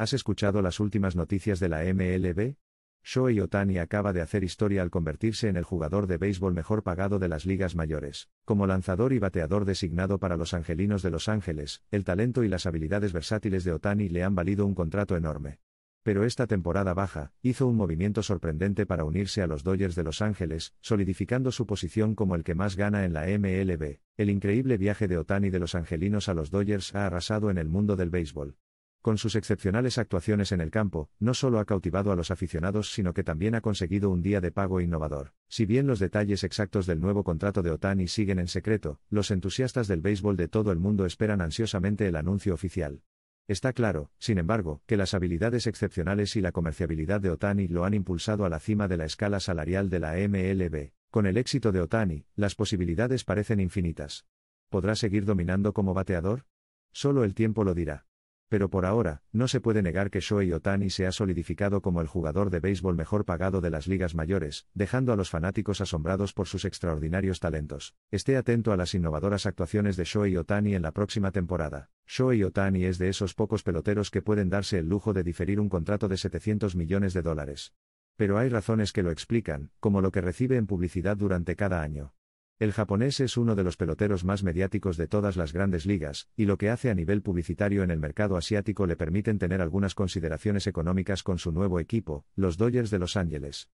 ¿Has escuchado las últimas noticias de la MLB? Shohei Otani acaba de hacer historia al convertirse en el jugador de béisbol mejor pagado de las ligas mayores. Como lanzador y bateador designado para los Angelinos de Los Ángeles, el talento y las habilidades versátiles de Otani le han valido un contrato enorme. Pero esta temporada baja, hizo un movimiento sorprendente para unirse a los Dodgers de Los Ángeles, solidificando su posición como el que más gana en la MLB. El increíble viaje de Otani de los Angelinos a los Dodgers ha arrasado en el mundo del béisbol. Con sus excepcionales actuaciones en el campo, no solo ha cautivado a los aficionados, sino que también ha conseguido un día de pago innovador. Si bien los detalles exactos del nuevo contrato de Otani siguen en secreto, los entusiastas del béisbol de todo el mundo esperan ansiosamente el anuncio oficial. Está claro, sin embargo, que las habilidades excepcionales y la comerciabilidad de Otani lo han impulsado a la cima de la escala salarial de la MLB. Con el éxito de Otani, las posibilidades parecen infinitas. ¿Podrá seguir dominando como bateador? Solo el tiempo lo dirá pero por ahora, no se puede negar que Shohei Otani se ha solidificado como el jugador de béisbol mejor pagado de las ligas mayores, dejando a los fanáticos asombrados por sus extraordinarios talentos. Esté atento a las innovadoras actuaciones de Shohei Otani en la próxima temporada. Shohei Otani es de esos pocos peloteros que pueden darse el lujo de diferir un contrato de 700 millones de dólares. Pero hay razones que lo explican, como lo que recibe en publicidad durante cada año. El japonés es uno de los peloteros más mediáticos de todas las grandes ligas, y lo que hace a nivel publicitario en el mercado asiático le permiten tener algunas consideraciones económicas con su nuevo equipo, los Dodgers de Los Ángeles.